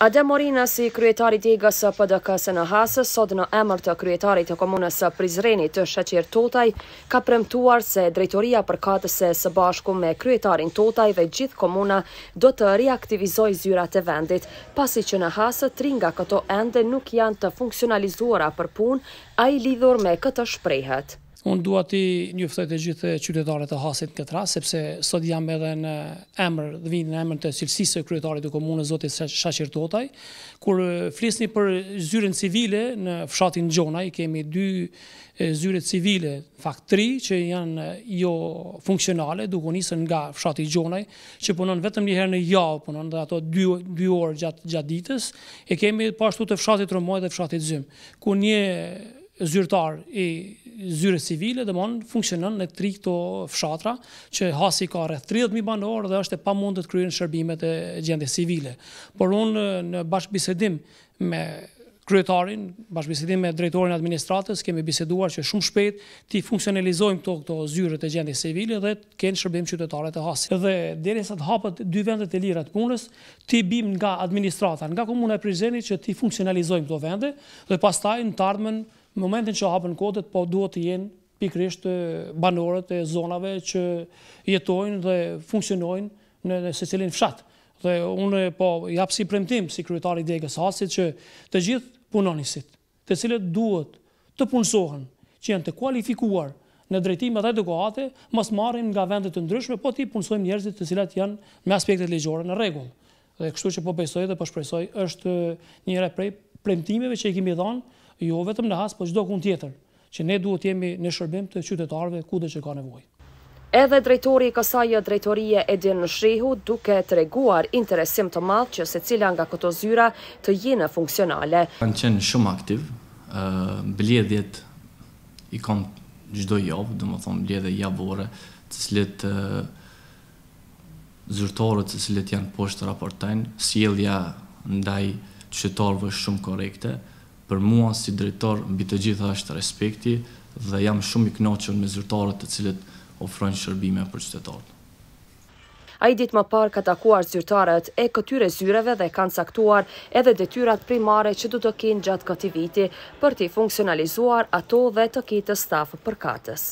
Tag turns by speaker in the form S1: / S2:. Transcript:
S1: Adem Morina si kryetari të egës PDK së në hasë, sot në emër të kryetari të komunës Prizreni të Shqeqir Totaj, ka premtuar se drejtoria për katëse së bashku me kryetarin Totaj dhe gjithë komuna do të reaktivizoj zyrat e vendit, pasi që në hasë tri nga këto ende nuk janë të funksionalizuara për pun, a i lidhur me këtë shprejhet.
S2: Unë dua ti njëftoj të gjithë qytetarët të hasit këtë ras, sepse sot jam edhe në emër, dhe vinë në emër të cilësisë e kryetarit të komunës, zotit Shashir Totaj, kur flisni për zyren civile në fshatin Gjonaj, kemi dy zyret civile, fakt 3 që janë jo funksionale, duko njësën nga fshati Gjonaj, që punon vetëm njëherë në javë, punon dhe ato dy orë gjatë ditës, e kemi pashtu po të fshatit Romoj dhe fshatit Zym, ku një zyrtar i zyre civile dhe mund funksionën në tri këto fshatra që hasi ka rrët 30.000 banorë dhe është e pa mund të të kryrën shërbimet e gjende civile. Por unë në bashkëbisedim me kryetarin, bashkëbisedim me drejtorin administratës, kemi biseduar që shumë shpet ti funksionalizojmë të këto zyre të gjende civile dhe të kënë shërbim qytetarët të hasi. Dhe dherën sa të hapët dy vendet e lirat punës, ti bim nga administratan, nga komuna e prizeni që ti funksionalizojmë të vende dhe pastaj në tardmen në momentin që hapën kodet, po duhet të jenë pikrisht banorët e zonave që jetojnë dhe funksionojnë në se cilin fshat. Dhe unë po japë si premtim, si kryetari Degës Hasit, që të gjithë punonisit, të cilët duhet të punësohen, që janë të kualifikuar në drejtime dhe edukate, mas marrin nga vendet të ndryshme, po ti punësojmë njerëzit të cilat janë me aspektet legjore në regullë. Dhe kështu që po besoj dhe po shpresoj, është njëre prej premtimeve që i kemi dhanë jo vetëm në hasë, po gjdo kun tjetër, që ne duhet jemi në shërbim të qytetarve ku dhe që ka nevoj.
S1: Edhe drejtori i kasaja drejtorie Edin Nëshrihu duke të reguar interesim të madhë që se cila nga këto zyra të jene funksionale.
S3: Kanë qenë shumë aktiv, bledhjet i kanë gjdo javë, dhe më thonë bledhe javore, cësillit zyrtarët cësillit janë poshtë raportajnë, sielja ndaj qytetarëve shumë korekte, për mua si drejtor mbi të gjitha është respekti dhe jam shumë i kënaqur me zyrtarët të cilët ofrojnë shërbime për qytetarët.
S1: A i ditë më parë ka takuar zyrtarët e këtyre zyreve dhe kanë saktuar edhe detyrat primare që du të kinë gjatë këti viti për ti funksionalizuar ato dhe të kitë staf për katës.